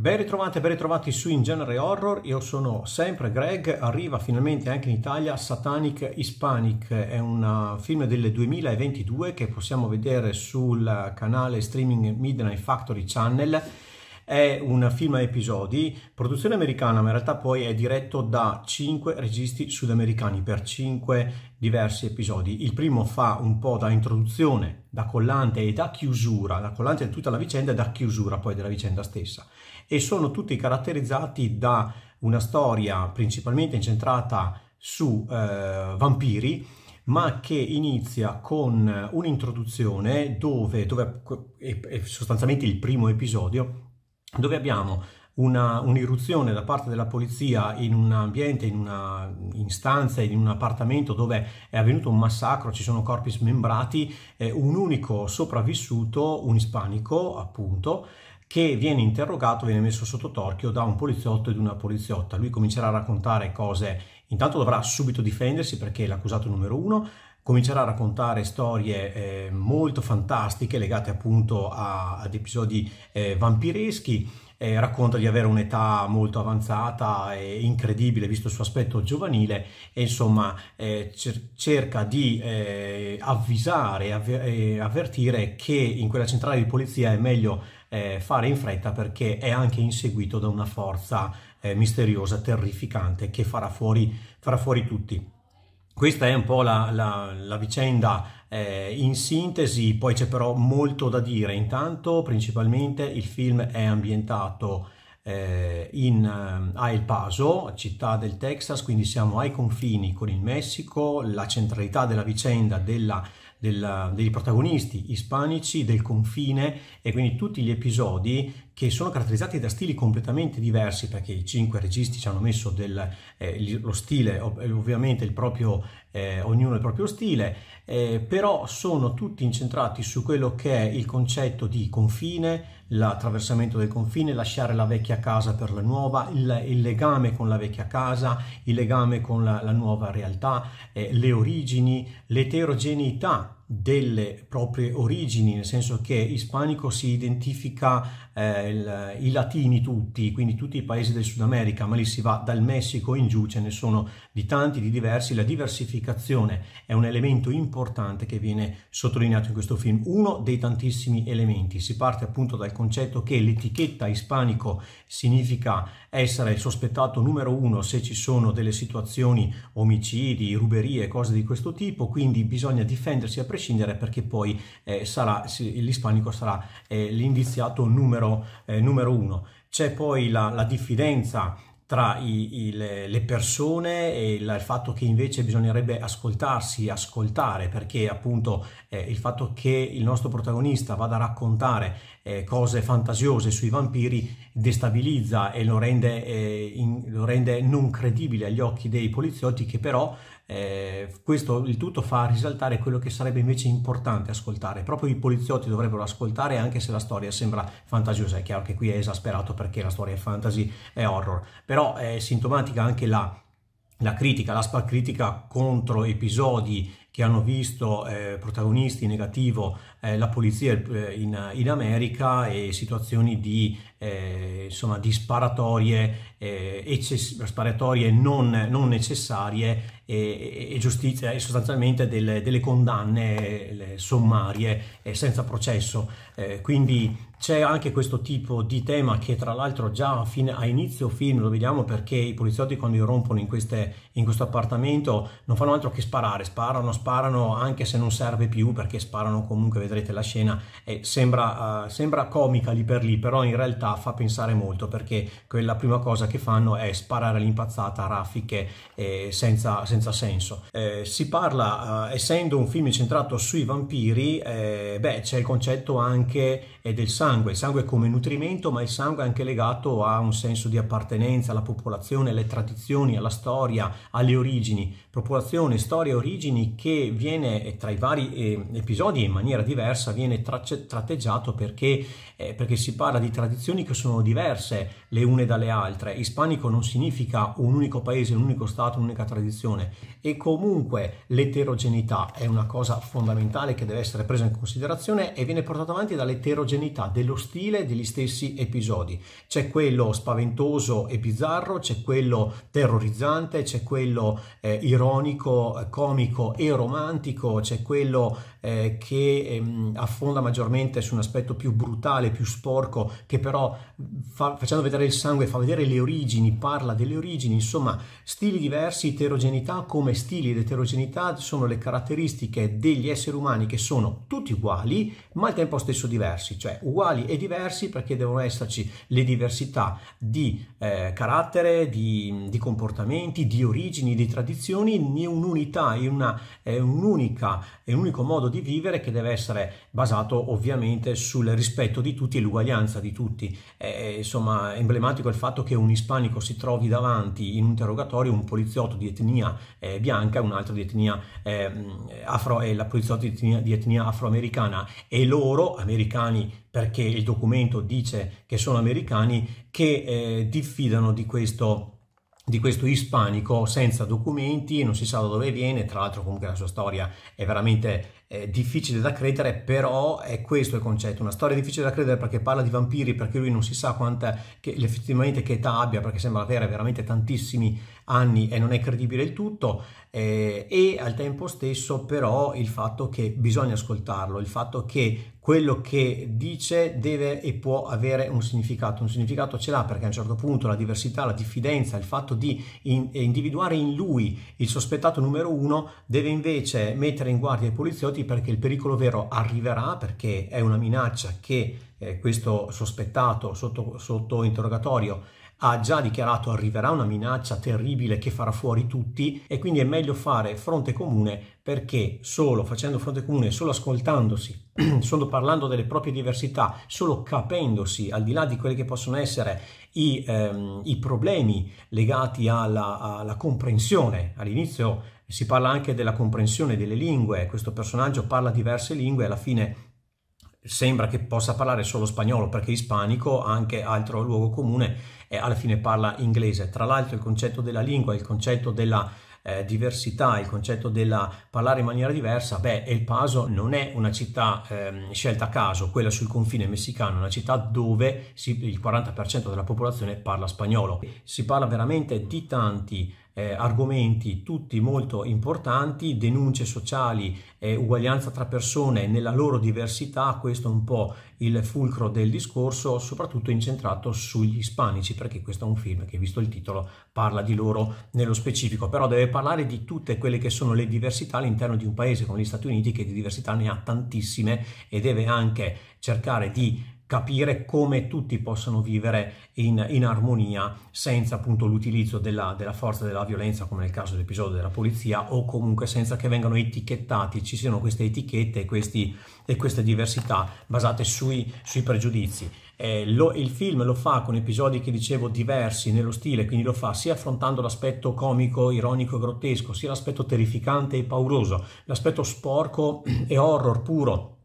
Ben e ben ritrovati su In Genere Horror, io sono sempre Greg, arriva finalmente anche in Italia Satanic Hispanic, è un uh, film del 2022 che possiamo vedere sul canale streaming Midnight Factory Channel è un film a episodi, produzione americana, ma in realtà poi è diretto da cinque registi sudamericani per cinque diversi episodi. Il primo fa un po' da introduzione, da collante e da chiusura, da collante di tutta la vicenda e da chiusura poi della vicenda stessa. E sono tutti caratterizzati da una storia principalmente incentrata su eh, vampiri, ma che inizia con un'introduzione dove, dove è sostanzialmente il primo episodio dove abbiamo una, un'irruzione da parte della polizia in un ambiente, in una in stanza, in un appartamento dove è avvenuto un massacro, ci sono corpi smembrati, eh, un unico sopravvissuto, un ispanico appunto, che viene interrogato, viene messo sotto torchio da un poliziotto ed una poliziotta. Lui comincerà a raccontare cose, intanto dovrà subito difendersi perché è l'accusato numero uno, comincerà a raccontare storie eh, molto fantastiche legate appunto a, ad episodi eh, vampireschi. Eh, racconta di avere un'età molto avanzata e incredibile visto il suo aspetto giovanile e insomma eh, cer- cerca di eh, avvisare avver- eh, avvertire che in quella centrale di polizia è meglio eh, fare in fretta perché è anche inseguito da una forza eh, misteriosa terrificante che farà fuori, farà fuori tutti. Questa è un po' la, la, la vicenda eh, in sintesi, poi c'è però molto da dire. Intanto, principalmente, il film è ambientato eh, in, eh, a El Paso, città del Texas, quindi siamo ai confini con il Messico. La centralità della vicenda della, della, dei protagonisti ispanici del confine e quindi tutti gli episodi che sono caratterizzati da stili completamente diversi perché i cinque registi ci hanno messo del, eh, lo stile, eh, ovviamente il proprio, eh, ognuno il proprio stile, eh, però sono tutti incentrati su quello che è il concetto di confine, l'attraversamento del confine, lasciare la vecchia casa per la nuova, il, il legame con la vecchia casa, il legame con la, la nuova realtà, eh, le origini, l'eterogeneità delle proprie origini, nel senso che ispanico si identifica eh, il, i latini tutti, quindi tutti i paesi del Sud America, ma lì si va dal Messico in giù, ce ne sono di tanti, di diversi, la diversificazione è un elemento importante che viene sottolineato in questo film, uno dei tantissimi elementi, si parte appunto dal concetto che l'etichetta ispanico significa essere il sospettato numero uno se ci sono delle situazioni omicidi, ruberie, cose di questo tipo, quindi bisogna difendersi a prescindere prescindere perché poi eh, sarà, l'ispanico sarà eh, l'indiziato numero, eh, numero, uno. C'è poi la, la diffidenza tra i, i, le, persone e il, il, fatto che invece bisognerebbe ascoltarsi, ascoltare, perché appunto eh, il fatto che il nostro protagonista vada a raccontare eh, cose fantasiose sui vampiri destabilizza e lo rende, eh, in, lo rende non credibile agli occhi dei poliziotti che però eh, questo il tutto fa risaltare quello che sarebbe invece importante ascoltare. Proprio i poliziotti dovrebbero ascoltare anche se la storia sembra fantasiosa. È chiaro che qui è esasperato perché la storia è fantasy, è horror. Però è sintomatica anche la, la critica, la critica contro episodi che hanno visto eh, protagonisti in negativo eh, la polizia eh, in, in, America e situazioni di eh, insomma, disparatorie eh, ecces- sparatorie non, non necessarie e, e, giustizia e sostanzialmente delle, delle condanne sommarie eh, senza processo. Eh, quindi c'è anche questo tipo di tema che tra l'altro già a, fine, a inizio film lo vediamo perché i poliziotti quando irrompono in, queste, in questo appartamento non fanno altro che sparare, sparano, sparano anche se non serve più perché sparano comunque, vedrete la scena, e sembra, uh, sembra comica lì per lì, però in realtà fa pensare molto perché quella prima cosa che fanno è sparare all'impazzata raffiche eh, senza, senza, senso. Eh, si parla, eh, essendo un film centrato sui vampiri, eh, beh, c'è il concetto anche eh, del sangue, il sangue come nutrimento, ma il sangue è anche legato a un senso di appartenenza alla popolazione, alle tradizioni, alla storia, alle origini popolazione, storia, origini che viene eh, tra i vari eh, episodi in maniera diversa viene trace- tratteggiato perché, eh, perché, si parla di tradizioni che sono diverse le une dalle altre. Ispanico non significa un unico paese, un unico stato, un'unica tradizione e comunque l'eterogeneità è una cosa fondamentale che deve essere presa in considerazione e viene portata avanti dall'eterogeneità dello stile degli stessi episodi. C'è quello spaventoso e bizzarro, c'è quello terrorizzante, c'è quello eh, ironico ironico, comico e romantico, c'è quello eh, che ehm, affonda maggiormente su un aspetto più brutale, più sporco, che però fa, facendo vedere il sangue fa vedere le origini, parla delle origini, insomma stili diversi, eterogeneità come stili ed eterogeneità sono le caratteristiche degli esseri umani che sono tutti uguali ma al tempo stesso diversi, cioè uguali e diversi perché devono esserci le diversità di eh, carattere, di, di, comportamenti, di origini, di tradizioni, in un'unità, in, una, eh, un, in un unico modo modo di vivere che deve essere basato ovviamente sul rispetto di tutti e l'uguaglianza di tutti. È, insomma, emblematico il fatto che un ispanico si trovi davanti in un interrogatorio un poliziotto di etnia eh, bianca un altro di etnia eh, afro, eh, la poliziotto di etnia, di etnia afroamericana e loro, americani perché il documento dice che sono americani, che eh, diffidano di questo di questo ispanico senza documenti, non si sa da dove viene, tra l'altro comunque la sua storia è veramente eh, difficile da credere, però è questo il concetto, una storia difficile da credere perché parla di vampiri, perché lui non si sa quanta, che, effettivamente che età abbia, perché sembra avere veramente tantissimi anni e non è credibile il tutto eh, e al tempo stesso però il fatto che bisogna ascoltarlo, il fatto che quello che dice deve e può avere un significato, un significato ce l'ha perché a un certo punto la diversità, la diffidenza, il fatto di in, eh, individuare in lui il sospettato numero uno deve invece mettere in guardia i poliziotti perché il pericolo vero arriverà perché è una minaccia che eh, questo sospettato sotto, sotto interrogatorio ha già dichiarato arriverà una minaccia terribile che farà fuori tutti e quindi è meglio fare fronte comune perché solo facendo fronte comune, solo ascoltandosi, solo parlando delle proprie diversità, solo capendosi al di là di quelli che possono essere i, ehm, i problemi legati alla, alla comprensione. All'inizio si parla anche della comprensione delle lingue, questo personaggio parla diverse lingue alla fine sembra che possa parlare solo spagnolo perché ispanico anche altro luogo comune eh, alla fine parla inglese. Tra l'altro il concetto della lingua, il concetto della eh, diversità, il concetto della parlare in maniera diversa, beh, El Paso non è una città ehm, scelta a caso, quella sul confine messicano, una città dove si, il 40% della popolazione parla spagnolo. Si parla veramente di tanti eh, argomenti tutti molto importanti, denunce sociali, eh, uguaglianza tra persone nella loro diversità, questo è un po' il fulcro del discorso, soprattutto incentrato sugli ispanici, perché questo è un film che, visto il titolo, parla di loro nello specifico, però deve parlare di tutte quelle che sono le diversità all'interno di un paese come gli Stati Uniti, che di diversità ne ha tantissime e deve anche cercare di capire come tutti possano vivere in, in armonia senza appunto l'utilizzo della, della, forza della violenza come nel caso dell'episodio della polizia o comunque senza che vengano etichettati, ci siano queste etichette e, questi, e queste diversità basate sui, sui pregiudizi. Eh, lo, il film lo fa con episodi che dicevo diversi nello stile, quindi lo fa sia affrontando l'aspetto comico, ironico e grottesco, sia l'aspetto terrificante e pauroso, l'aspetto sporco e horror puro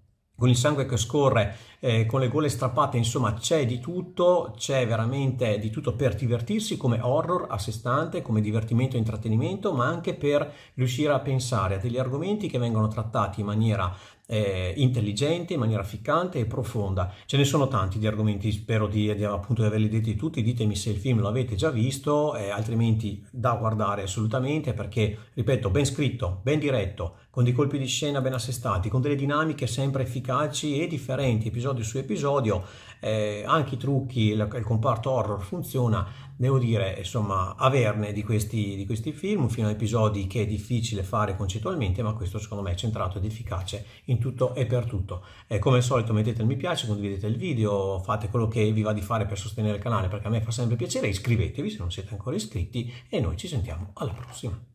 con il sangue che scorre, eh, con le gole strappate, insomma c'è di tutto, c'è veramente di tutto per divertirsi come horror a sé stante, come divertimento e intrattenimento, ma anche per riuscire a pensare a degli argomenti che vengono trattati in maniera eh, intelligente, in maniera ficcante e profonda. Ce ne sono tanti di argomenti, spero di, di, appunto, di averli detti tutti, ditemi se il film lo avete già visto, eh, altrimenti da guardare assolutamente perché, ripeto, ben scritto, ben diretto, con dei colpi di scena ben assestati, con delle dinamiche sempre efficaci e differenti episodio su episodio, eh, anche i trucchi, il, il, comparto horror funziona, devo dire, insomma, averne di questi, di questi film, fino film episodi che è difficile fare concettualmente, ma questo secondo me è centrato ed efficace in tutto e per tutto. Eh, come al solito mettete il mi piace, condividete il video, fate quello che vi va di fare per sostenere il canale, perché a me fa sempre piacere, iscrivetevi se non siete ancora iscritti e noi ci sentiamo alla prossima.